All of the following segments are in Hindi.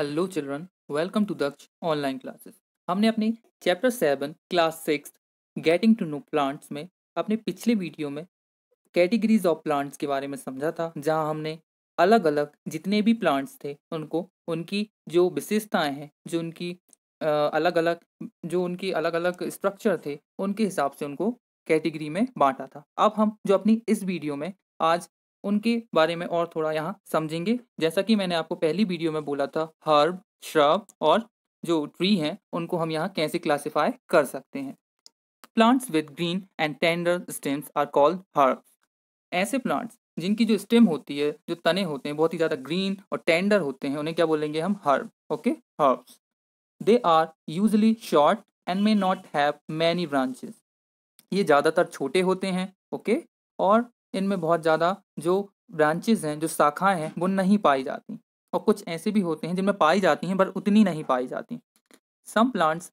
Hello children welcome to Daksh online classes हमने अपने chapter seven class six getting to know plants में अपने पिछले वीडियो में कैटेगरीज ऑफ प्लांट्स के बारे में समझा था जहां हमने अलग अलग जितने भी प्लांट्स थे उनको उनकी जो विशेषताएं हैं जो उनकी अलग अलग जो उनकी अलग अलग स्ट्रक्चर थे उनके हिसाब से उनको कैटेगरी में बांटा था अब हम जो अपनी इस वीडियो में आज उनके बारे में और थोड़ा यहाँ समझेंगे जैसा कि मैंने आपको पहली वीडियो में बोला था हर्ब श्रब और जो ट्री हैं उनको हम यहाँ कैसे क्लासीफाई कर सकते हैं plants with green and tender stems are called herb ऐसे प्लांट्स जिनकी जो स्टेम होती है जो तने होते हैं बहुत ही ज़्यादा ग्रीन और टेंडर होते हैं उन्हें क्या बोलेंगे हम herb okay herbs they are usually short and may not have many branches ये ज़्यादातर छोटे होते हैं ओके okay? और इनमें बहुत ज़्यादा जो ब्रांचेज हैं जो शाखाएं हैं वो नहीं पाई जाती और कुछ ऐसे भी होते हैं जिनमें पाई जाती हैं पर उतनी नहीं पाई जाती some plants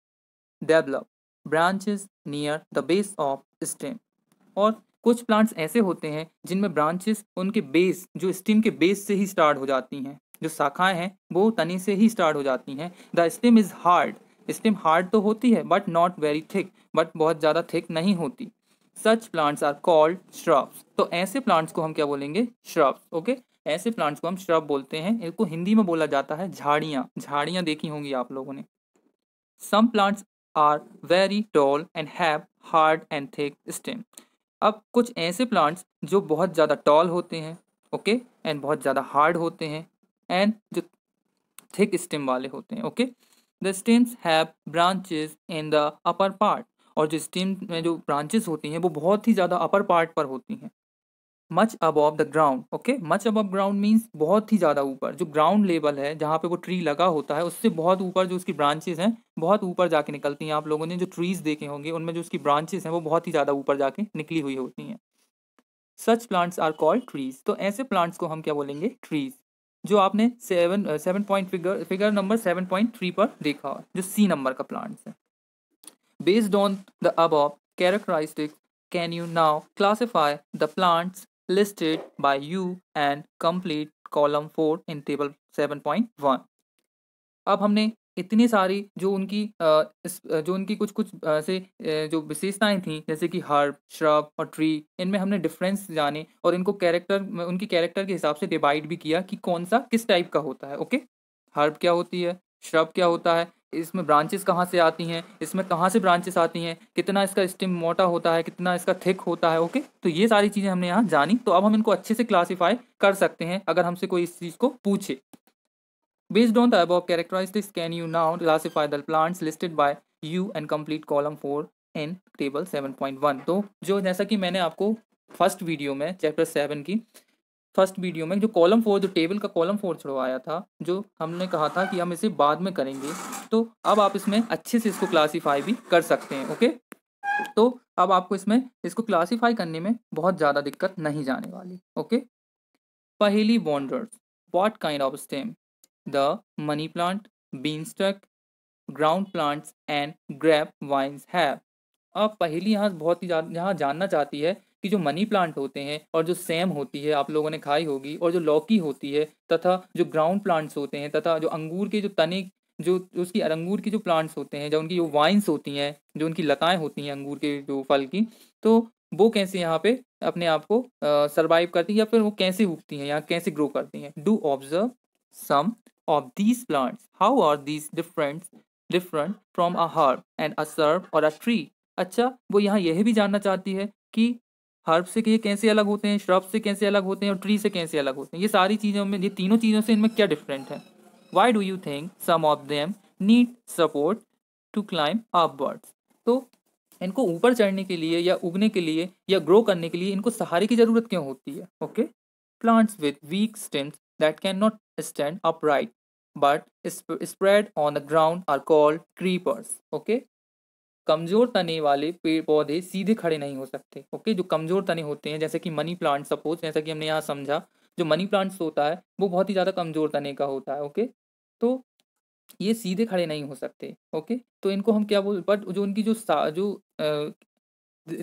develop branches near the base of stem और कुछ प्लांट्स ऐसे होते हैं जिनमें ब्रांचेस उनके बेस जो स्टीम के बेस से ही स्टार्ट हो जाती हैं जो शाखाएं हैं वो तने से ही स्टार्ट हो जाती हैं the stem is hard stem hard तो होती है but not very thick but बहुत ज़्यादा थिक नहीं होती such plants are called shrubs तो ऐसे प्लांट्स को हम क्या बोलेंगे श्रब्स ओके ऐसे प्लांट्स को हम श्रब बोलते हैं इनको हिंदी में बोला जाता है झाड़ियाँ झाड़ियाँ देखी होंगी आप लोगों ने some plants are very tall and have hard and thick stem अब कुछ ऐसे प्लांट्स जो बहुत ज़्यादा टॉल होते हैं ओके okay? एंड बहुत ज़्यादा हार्ड होते हैं एंड जो थिक स्टेम वाले होते हैं okay the stems have branches in the upper part और जो स्टीम में जो ब्रांचेस होती हैं वो बहुत ही ज़्यादा अपर पार्ट पर होती हैं much above the ground okay much above ground means बहुत ही ज़्यादा ऊपर जो ग्राउंड लेवल है जहाँ पे वो ट्री लगा होता है उससे बहुत ऊपर जो उसकी ब्रांचेज हैं बहुत ऊपर जाके निकलती हैं आप लोगों ने जो ट्रीज देखे होंगे उनमें जो उसकी ब्रांचेज हैं वो बहुत ही ज़्यादा ऊपर जाके निकली हुई होती हैं such plants are called trees तो ऐसे प्लांट्स को हम क्या बोलेंगे ट्रीज जो आपने seven seven point figure figure number seven point three पर देखा जो सी नंबर का प्लांट्स है Based on the above characteristics, can you now classify the plants listed by you and complete column 4 in table 7.1 अब हमने इतनी सारी जो उनकी जो उनकी कुछ कुछ से जो विशेषताएं थी जैसे कि हर्ब श्रब और ट्री इनमें हमने डिफरेंस जाने और इनको कैरेक्टर उनकी कैरेक्टर के हिसाब से डिवाइड भी किया कि कौन सा किस टाइप का होता है ओके हर्ब क्या होती है श्रब क्या होता है इसमें ब्रांचेस कहाँ से आती हैं इसमें कहाँ से ब्रांचेस आती हैं कितना इसका स्टिम मोटा होता है कितना इसका थिक होता है ओके तो ये सारी चीज़ें हमने यहाँ जानी तो अब हम इनको अच्छे से क्लासीफाई कर सकते हैं अगर हमसे कोई इस चीज़ को पूछे based on the above characteristics can you now classify the plants listed by you and complete column four in table seven point one तो जो जैसा कि मैंने आपको फर्स्ट वीडियो में चैप्टर सेवन की फर्स्ट वीडियो में जो कॉलम फोर जो टेबल का कॉलम फोर छुड़वाया था जो हमने कहा था कि हम इसे बाद में करेंगे तो अब आप इसमें अच्छे से इसको क्लासीफाई भी कर सकते हैं ओके तो अब आपको इसमें इसको क्लासीफाई करने में बहुत ज़्यादा दिक्कत नहीं जाने वाली ओके पहली बॉन्डर्स what kind of stem the money plant beanstalk ground plants and grape vines have अब पहली यहाँ बहुत ही यहाँ जानना चाहती है कि जो मनी प्लांट होते हैं और जो सेम होती है आप लोगों ने खाई होगी और जो लौकी होती है तथा जो ग्राउंड प्लांट्स होते हैं तथा जो अंगूर के जो तने जो उसकी अंगूर की जो प्लांट्स होते हैं जो उनकी जो वाइन्स होती हैं जो उनकी लताएं होती हैं अंगूर के जो फल की तो वो कैसे यहाँ पे अपने आप को सर्वाइव करती है या फिर वो कैसे उगती हैं या कैसे ग्रो करती हैं do observe some of these plants how are these different different from a herb and a shrub और अ ट्री अच्छा वो यहाँ यह भी जानना चाहती है कि हर्ब से ये कैसे अलग होते हैं श्रब से कैसे अलग होते हैं और ट्री से कैसे अलग होते हैं ये सारी चीज़ों में ये तीनों चीज़ों से इनमें क्या डिफरेंट है why do you think some of them need support to climb upwards तो इनको ऊपर चढ़ने के लिए या उगने के लिए या ग्रो करने के लिए इनको सहारे की ज़रूरत क्यों होती है okay plants with weak stems that can not stand upright but spread on the ground are called creepers okay कमजोर तने वाले पेड़ पौधे सीधे खड़े नहीं हो सकते ओके जो कमजोर तने होते हैं जैसे कि मनी प्लांट सपोज जैसा कि हमने यहाँ समझा जो मनी प्लांट्स होता है वो बहुत ही ज़्यादा कमजोर तने का होता है ओके तो ये सीधे खड़े नहीं हो सकते ओके तो इनको हम क्या बोल बट जो उनकी जो जो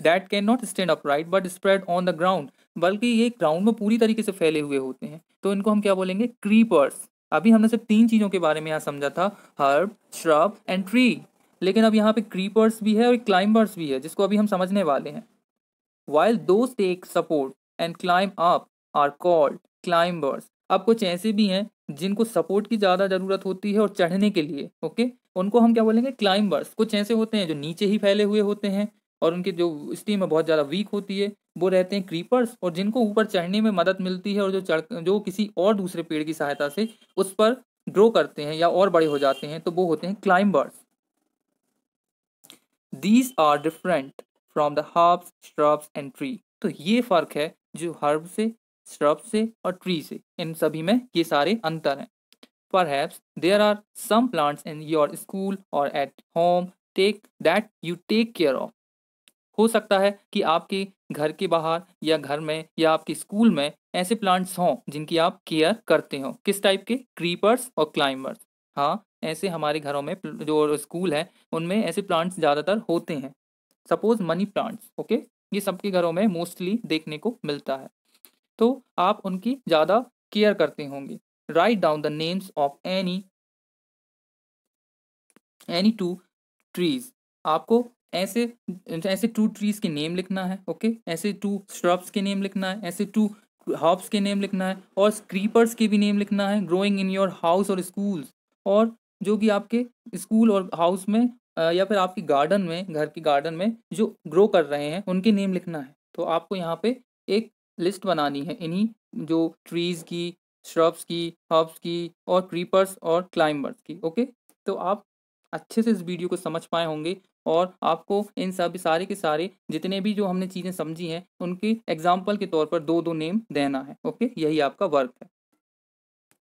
that can not stand upright but spread on the ground बल्कि ये ग्राउंड में पूरी तरीके से फैले हुए होते हैं तो इनको हम क्या बोलेंगे क्रीपर्स अभी हमने सिर्फ तीन चीज़ों के बारे में यहाँ समझा था हर्ब श्रब एंड ट्री लेकिन अब यहाँ पे क्रीपर्स भी है और क्लाइंबर्स भी है जिसको अभी हम समझने वाले हैं while those take support and climb up are called climbers अब कुछ ऐसे भी हैं जिनको सपोर्ट की ज़्यादा ज़रूरत होती है और चढ़ने के लिए ओके उनको हम क्या बोलेंगे क्लाइंबर्स कुछ ऐसे होते हैं जो नीचे ही फैले हुए होते हैं और उनकी जो स्टीम है बहुत ज़्यादा वीक होती है वो रहते हैं क्रीपर्स और जिनको ऊपर चढ़ने में मदद मिलती है और जो चढ़ जो किसी और दूसरे पेड़ की सहायता से उस पर ग्रो करते हैं या और बड़े हो जाते हैं तो वो होते हैं climbers these are different from the herbs shrubs and tree तो ये फ़र्क है जो हर्ब से श्रब से और ट्री से इन सभी में ये सारे अंतर हैं perhaps there are some plants in your school और at home take that you take care of हो सकता है कि आपके घर के बाहर या घर में या आपके स्कूल में ऐसे प्लांट्स हों जिनकी आप केयर करते हो किस टाइप के क्रीपर्स और क्लाइंबर्स हाँ ऐसे हमारे घरों में जो स्कूल है उनमें ऐसे प्लांट्स ज़्यादातर होते हैं सपोज मनी प्लांट्स ओके ये सबके घरों में मोस्टली देखने को मिलता है तो आप उनकी ज़्यादा केयर करते होंगे write down the names of any any two trees आपको ऐसे ऐसे टू ट्रीज के नेम लिखना है ओके ऐसे टू श्रब्स के नेम लिखना है ऐसे टू हॉब्स के नेम लिखना है और स्क्रीपर्स के भी नेम लिखना है ग्रोइंग इन योर हाउस और स्कूल्स और जो कि आपके स्कूल और हाउस में या फिर आपकी गार्डन में घर की गार्डन में जो ग्रो कर रहे हैं उनके नेम लिखना है तो आपको यहाँ पे एक लिस्ट बनानी है इन्हीं जो ट्रीज़ की श्रब्स की हर्ब्स की और क्रीपर्स और क्लाइंबर्स की ओके तो आप अच्छे से इस वीडियो को समझ पाए होंगे और आपको इन सब सारे के सारे जितने भी जो हमने चीज़ें समझी हैं उनके एग्जाम्पल के तौर पर दो दो नेम देना है ओके यही आपका वर्क है